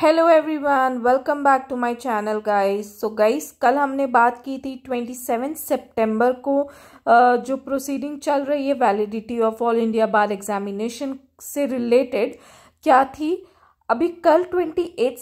Hello everyone welcome back to my channel guys so guys कल हमने बात की थी ट्वेंटी सेवन को जो प्रोसीडिंग चल रही है validity of all India bar examination से रिलेटेड क्या थी अभी कल ट्वेंटी एट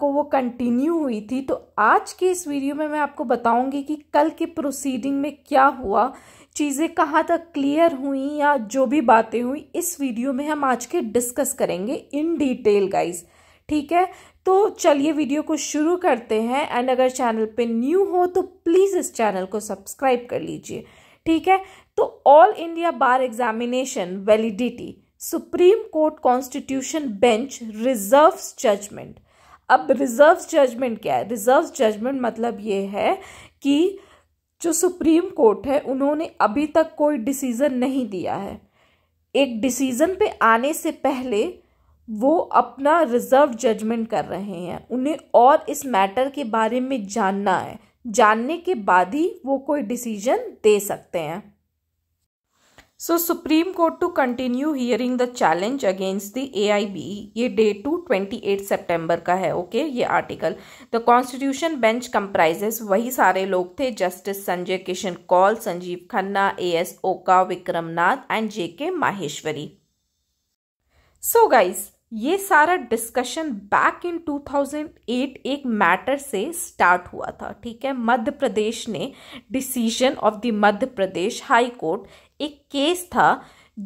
को वो कंटिन्यू हुई थी तो आज के इस वीडियो में मैं आपको बताऊंगी कि कल के प्रोसीडिंग में क्या हुआ चीज़ें कहाँ तक क्लियर हुई या जो भी बातें हुई इस वीडियो में हम आज के डिस्कस करेंगे इन डिटेल गाइज़ ठीक है तो चलिए वीडियो को शुरू करते हैं एंड अगर चैनल पे न्यू हो तो प्लीज़ इस चैनल को सब्सक्राइब कर लीजिए ठीक है तो all India bar examination validity supreme court constitution bench reserves judgment अब रिजर्व्स जजमेंट क्या है रिजर्व्स जजमेंट मतलब ये है कि जो सुप्रीम कोर्ट है उन्होंने अभी तक कोई डिसीज़न नहीं दिया है एक डिसीज़न पे आने से पहले वो अपना रिजर्व जजमेंट कर रहे हैं उन्हें और इस मैटर के बारे में जानना है जानने के बाद ही वो कोई डिसीजन दे सकते हैं so supreme court to continue hearing the challenge against the AIB ये dated twenty eight September का है ओके okay? ये article the constitution bench comprises वही सारे लोग थे justice Sanjay Kishan Kaul Sanjiv Khanna A S Oka Vikram Nath and जे के माहेश्वरी सो so ये सारा डिस्कशन बैक इन 2008 एक मैटर से स्टार्ट हुआ था ठीक है मध्य प्रदेश ने decision of the Madhya Pradesh high court एक केस था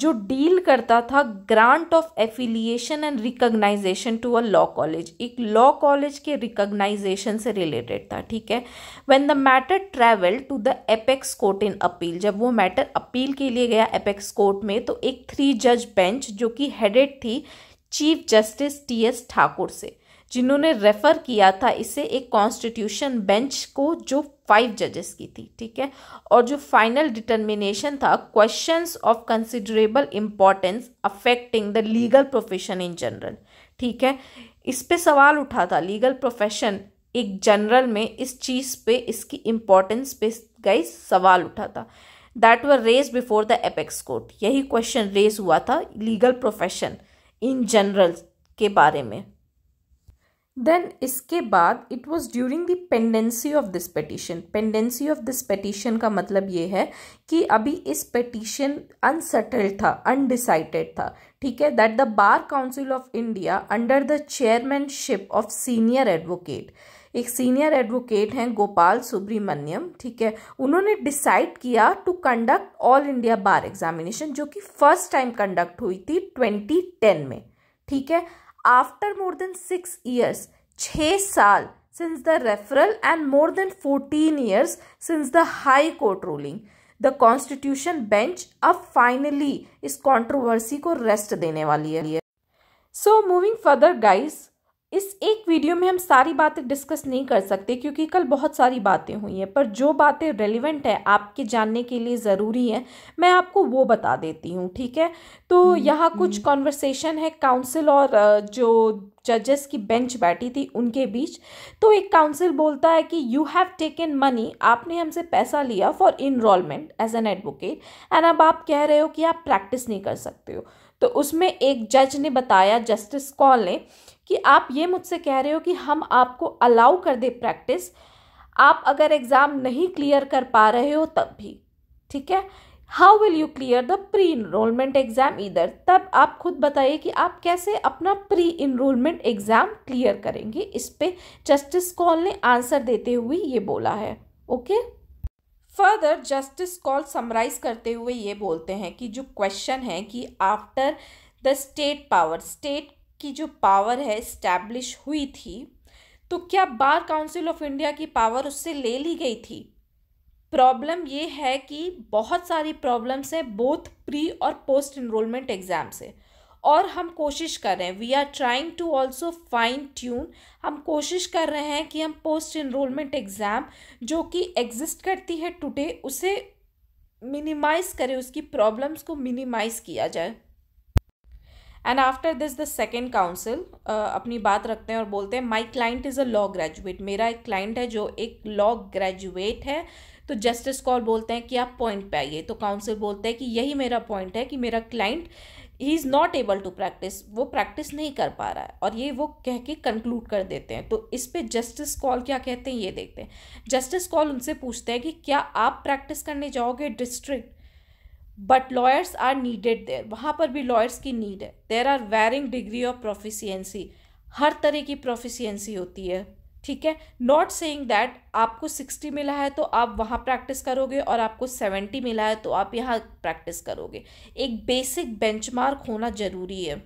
जो डील करता था grant of affiliation and recognisation to a law college एक लॉ कॉलेज के रिकॉग्नाइजेशन से रिलेटेड था ठीक है when the matter travel to the apex court in appeal जब वो मैटर अपील के लिए गया एपेक्स कोर्ट में तो एक थ्री जज बेंच जो कि हेडेड थी chief justice T S Thakur से जिन्होंने रेफ़र किया था इसे एक कॉन्स्टिट्यूशन बेंच को जो फाइव जजेस की थी ठीक है और जो फाइनल डिटर्मिनेशन था questions of considerable importance affecting the legal profession in general ठीक है इस पे सवाल उठा था लीगल प्रोफेशन एक जनरल में इस चीज़ पे इसकी इम्पोर्टेंस पे गई सवाल उठा था that were raise before the apex court यही क्वेश्चन रेज हुआ था लीगल प्रोफेशन इन जनरल के बारे में देन इसके बाद it was during the pendency of this petition pendency of this petition का मतलब ये है कि अभी इस पटिशन अनसेटल्ड था अनडिसाइडेड था ठीक है that the bar council of India under the chairmanship of senior advocate एक सीनियर एडवोकेट हैं गोपाल सुब्रमण्यम ठीक है उन्होंने डिसाइड किया to conduct all India bar examination जो कि फर्स्ट टाइम कंडक्ट हुई थी 2010 में ठीक है after more than six years छः साल since the referral and more than fourteen years since the high court ruling the constitution bench अब फाइनली इस कॉन्ट्रोवर्सी को रेस्ट देने वाली है सो मूविंग फर्दर गाइड्स इस एक वीडियो में हम सारी बातें डिस्कस नहीं कर सकते क्योंकि कल बहुत सारी बातें हुई हैं पर जो बातें रेलिवेंट है आपके जानने के लिए ज़रूरी हैं मैं आपको वो बता देती हूँ ठीक है तो हम्म, यहाँ कुछ कॉन्वर्सेशन हम्म। है काउंसिल और जो जजेस की बेंच बैठी थी उनके बीच तो एक काउंसिल बोलता है कि यू हैव टेकन मनी आपने हमसे पैसा लिया for enrolment as an advocate and अब आप कह रहे हो कि आप प्रैक्टिस नहीं कर सकते हो तो उसमें एक जज ने बताया जस्टिस कॉल ने कि आप ये मुझसे कह रहे हो कि हम आपको अलाउ कर दे प्रैक्टिस आप अगर एग्ज़ाम नहीं क्लियर कर पा रहे हो तब भी ठीक है how will you clear the pre enrolment exam इधर तब आप खुद बताइए कि आप कैसे अपना प्री इनरोलमेंट एग्ज़ाम क्लियर करेंगे इस पर जस्टिस कॉल ने आंसर देते हुए ये बोला है okay further justice Kaul summarise करते हुए ये बोलते हैं कि जो क्वेश्चन है कि after the state power state की जो पावर है इस्टेब्लिश हुई थी तो क्या बार काउंसिल ऑफ इंडिया की पावर उससे ले ली गई थी प्रॉब्लम ये है कि बहुत सारी प्रॉब्लम्स हैं बोथ प्री और पोस्ट इनरोलमेंट एग्ज़ाम से और हम कोशिश कर रहे हैं we are trying to also fine tune हम कोशिश कर रहे हैं कि हम पोस्ट इनरोलमेंट एग्ज़ाम जो कि एग्जिस्ट करती है टुडे उसे मिनिमाइज़ करें उसकी प्रॉब्लम्स को मिनिमाइज़ किया जाए and after this the second counsel अपनी बात रखते हैं और बोलते हैं my client is a law graduate मेरा एक क्लाइंट है जो एक लॉ ग्रेजुएट है तो जस्टिस कॉल बोलते हैं कि आप पॉइंट पे आइए तो काउंसिल बोलते हैं कि यही मेरा पॉइंट है कि मेरा client he is not able to practise वो प्रैक्टिस नहीं कर पा रहा है और ये वो कह के कंक्लूड कर देते हैं तो इस पर जस्टिस कॉल क्या कहते हैं ये देखते हैं जस्टिस कॉल उनसे पूछते हैं कि क्या आप प्रैक्टिस करने जाओगे district but lawyers are needed there वहाँ पर भी लॉयर्स की नीड है there are varying degree of proficiency हर तरह की प्रोफिशियंसी होती है ठीक है नॉट सेइंग दैट आपको सिक्सटी मिला है तो आप वहाँ प्रैक्टिस करोगे और आपको सेवेंटी मिला है तो आप यहाँ प्रैक्टिस करोगे एक बेसिक बेंचमार्क होना ज़रूरी है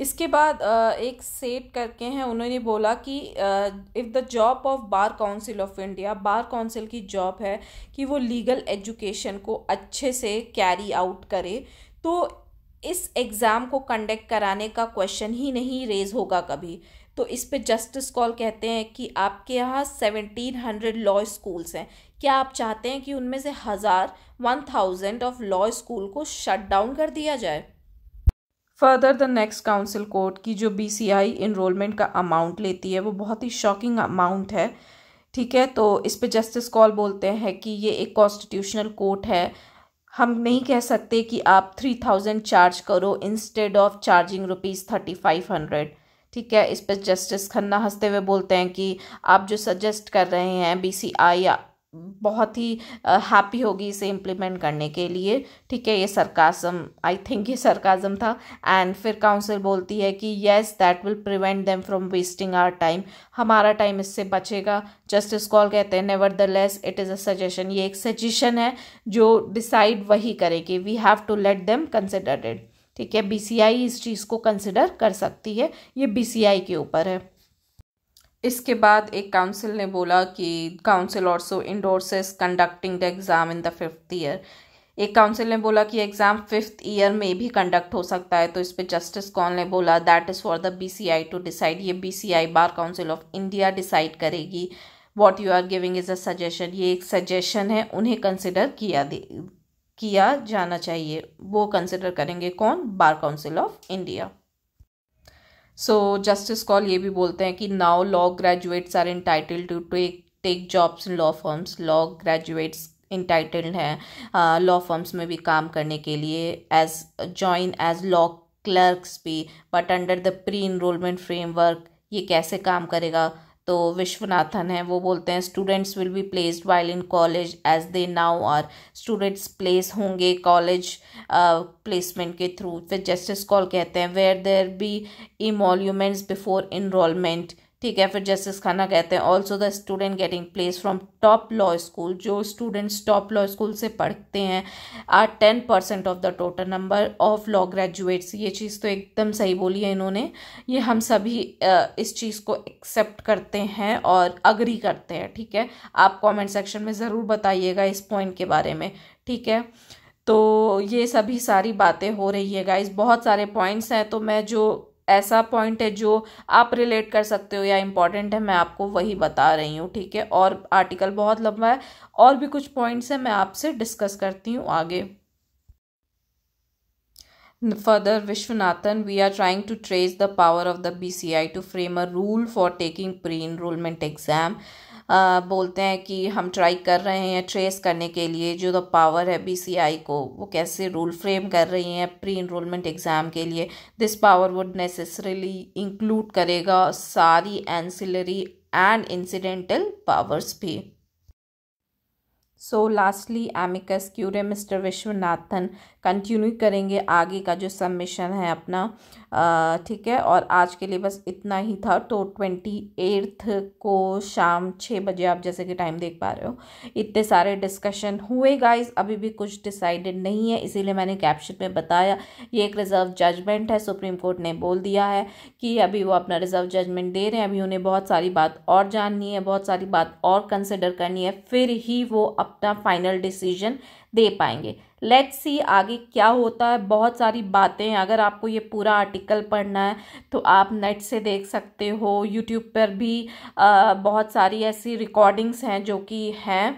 इसके बाद एक सेट करके हैं उन्होंने बोला कि if the job of bar council of India bar council की जॉब है कि वो लीगल एजुकेशन को अच्छे से कैरी आउट करे तो इस एग्ज़ाम को कंडक्ट कराने का क्वेश्चन ही नहीं रेज़ होगा कभी तो इस पे जस्टिस कॉल कहते हैं कि आपके यहाँ सेवनटीन हंड्रेड लॉ स्कूल्स हैं क्या आप चाहते हैं कि उनमें से हज़ार one thousand of law school को शट डाउन कर दिया जाए further the next counsel court की जो बी सी आई इनरोलमेंट का अमाउंट लेती है वो बहुत ही शॉकिंग अमाउंट है ठीक है तो इस पे जस्टिस कॉल बोलते हैं कि ये एक कॉन्स्टिट्यूशनल कोर्ट है हम नहीं कह सकते कि आप थ्री थाउजेंड चार्ज करो instead of charging rupees thirty five hundred ठीक है इस पर जस्टिस खन्ना हंसते हुए बोलते हैं कि आप जो सजेस्ट कर रहे हैं बी सी आई बहुत ही हैप्पी होगी इसे इम्प्लीमेंट करने के लिए ठीक है ये सरकाजम आई थिंक ये सरकाजम था एंड फिर काउंसिल बोलती है कि yes that will prevent them from wasting our time हमारा टाइम इससे बचेगा जस्टिस कॉल कहते हैं nevertheless it is a suggestion ये एक सजेशन है जो डिसाइड वही करेगी we have to let them consider it ठीक है बी इस चीज़ को कंसिडर कर सकती है ये बी के ऊपर है इसके बाद एक काउंसिल ने बोला कि counsel also endorses conducting the exam in the fifth year एक काउंसिल ने बोला कि एग्ज़ाम फिफ्थ ईयर में भी कंडक्ट हो सकता है तो इस पर जस्टिस कौन ने बोला that is for the B C I to decide ये B C I bar council of India decide करेगी what you are giving is a suggestion ये एक सजेशन है उन्हें कंसिडर किया दे किया जाना चाहिए वो कंसिडर करेंगे कौन bar council of India so justice Kaul ये भी बोलते हैं कि now law graduates are entitled to take take jobs in law firms law graduates entitled हैं लॉ फर्म्स में भी काम करने के लिए as join as law clerks भी but under the pre enrolment framework ये कैसे काम करेगा तो विश्वनाथन है वो बोलते हैं students will be placed while in college as they now are students place होंगे कॉलेज प्लेसमेंट के थ्रू फिर जस्टिस कॉल कहते हैं where there be emoluments before enrolment ठीक है फिर जस्टिस खाना कहते हैं also the student getting place from top law school जो स्टूडेंट्स टॉप लॉ स्कूल से पढ़ते हैं are ten percent of the total number of law graduates ये चीज़ तो एकदम सही बोली है इन्होंने ये हम सभी इस चीज़ को एक्सेप्ट करते हैं और अग्री करते हैं ठीक है आप कॉमेंट सेक्शन में ज़रूर बताइएगा इस पॉइंट के बारे में ठीक है तो ये सभी सारी बातें हो रही है गाइज बहुत सारे पॉइंट्स हैं तो मैं जो ऐसा पॉइंट है जो आप रिलेट कर सकते हो या इंपॉर्टेंट है मैं आपको वही बता रही हूँ ठीक है और आर्टिकल बहुत लंबा है और भी कुछ पॉइंट्स हैं मैं आपसे डिस्कस करती हूँ आगे further Viswanathan we are trying to trace the power of the B C I to frame a rule for taking pre enrolment exam बोलते हैं कि हम ट्राई कर रहे हैं ट्रेस करने के लिए जो द पावर है बीसीआई को वो कैसे रूल फ्रेम कर रही हैं प्री इनरोलमेंट एग्ज़ाम के लिए this power would necessarily include करेगा सारी एंसिलरी एंड इंसिडेंटल पावर्स भी so lastly amicus curiae mister Viswanathan continue करेंगे आगे का जो सबमिशन है अपना ठीक है और आज के लिए बस इतना ही था तो ट्वेंटी एट्थ को शाम छः बजे आप जैसे कि टाइम देख पा रहे हो इतने सारे डिस्कशन हुए गाइस अभी भी कुछ डिसाइडेड नहीं है इसीलिए मैंने कैप्शन में बताया ये एक रिज़र्व जजमेंट है सुप्रीम कोर्ट ने बोल दिया है कि अभी वो अपना रिज़र्व जजमेंट दे रहे हैं अभी उन्हें बहुत सारी बात और जाननी है बहुत सारी बात और कंसिडर करनी है फिर ही वो अपना फाइनल डिसीजन दे पाएंगे लेट्स सी आगे क्या होता है बहुत सारी बातें अगर आपको ये पूरा आर्टिकल पढ़ना है तो आप नेट से देख सकते हो यूट्यूब पर भी आ, बहुत सारी ऐसी रिकॉर्डिंग्स हैं जो कि हैं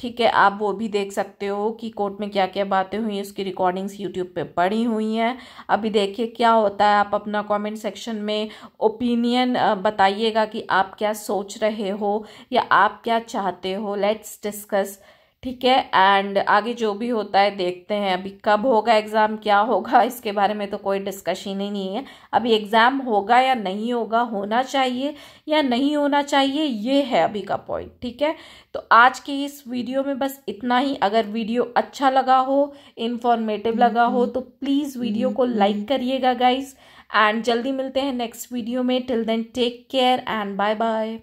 ठीक है आप वो भी देख सकते हो कि कोर्ट में क्या क्या बातें हुई उसकी रिकॉर्डिंग्स यूट्यूब पे पड़ी हुई हैं अभी देखिए क्या होता है आप अपना कमेंट सेक्शन में ओपिनियन बताइएगा कि आप क्या सोच रहे हो या आप क्या चाहते हो लेट्स डिस्कस ठीक है एंड आगे जो भी होता है देखते हैं अभी कब होगा एग्ज़ाम क्या होगा इसके बारे में तो कोई डिस्कशन ही नहीं है अभी एग्ज़ाम होगा या नहीं होगा होना चाहिए या नहीं होना चाहिए ये है अभी का पॉइंट ठीक है तो आज की इस वीडियो में बस इतना ही अगर वीडियो अच्छा लगा हो इन्फॉर्मेटिव लगा हो तो प्लीज़ वीडियो को लाइक करिएगा गाइज एंड जल्दी मिलते हैं नेक्स्ट वीडियो में till then take care and bye bye